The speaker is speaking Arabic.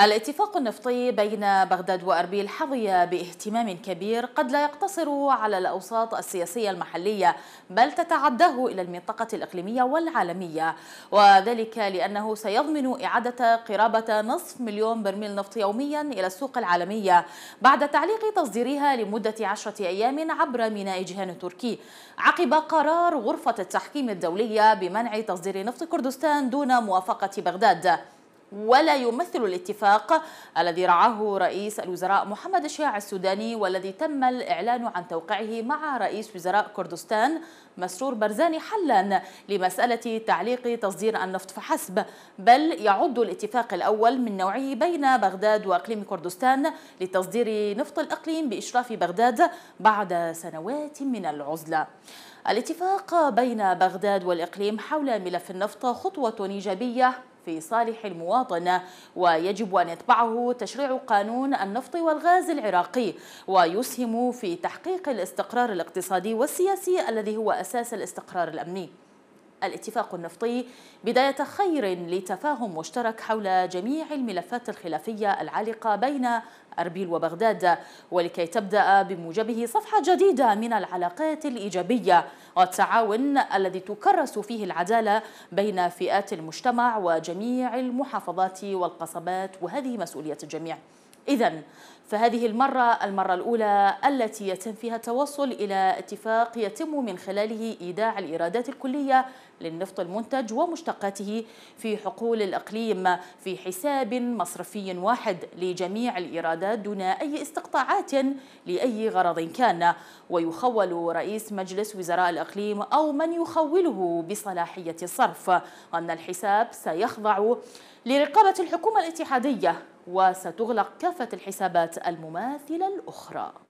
الاتفاق النفطي بين بغداد وأربيل حظي باهتمام كبير قد لا يقتصر على الأوساط السياسية المحلية بل تتعداه إلى المنطقة الإقليمية والعالمية وذلك لأنه سيضمن إعادة قرابة نصف مليون برميل نفط يوميا إلى السوق العالمية بعد تعليق تصديرها لمدة عشرة أيام عبر ميناء جهان التركي عقب قرار غرفة التحكيم الدولية بمنع تصدير نفط كردستان دون موافقة بغداد ولا يمثل الاتفاق الذي رعاه رئيس الوزراء محمد الشياع السوداني والذي تم الإعلان عن توقيعه مع رئيس وزراء كردستان مسرور برزاني حلا لمسألة تعليق تصدير النفط فحسب بل يعد الاتفاق الأول من نوعه بين بغداد وأقليم كردستان لتصدير نفط الأقليم بإشراف بغداد بعد سنوات من العزلة الاتفاق بين بغداد والإقليم حول ملف النفط خطوة إيجابية في صالح المواطن ويجب أن يتبعه تشريع قانون النفط والغاز العراقي ويسهم في تحقيق الاستقرار الاقتصادي والسياسي الذي هو أساس الاستقرار الأمني الاتفاق النفطي بداية خير لتفاهم مشترك حول جميع الملفات الخلافية العالقة بين أربيل وبغداد ولكي تبدأ بموجبه صفحة جديدة من العلاقات الإيجابية والتعاون الذي تكرس فيه العدالة بين فئات المجتمع وجميع المحافظات والقصبات وهذه مسؤولية الجميع إذا فهذه المرة المرة الأولى التي يتم فيها التوصل إلى اتفاق يتم من خلاله إيداع الإيرادات الكلية للنفط المنتج ومشتقاته في حقول الإقليم في حساب مصرفي واحد لجميع الإيرادات دون أي استقطاعات لأي غرض كان ويخول رئيس مجلس وزراء الإقليم أو من يخوله بصلاحية الصرف أن الحساب سيخضع لرقابة الحكومة الاتحادية وستغلق كافة الحسابات المماثلة الأخرى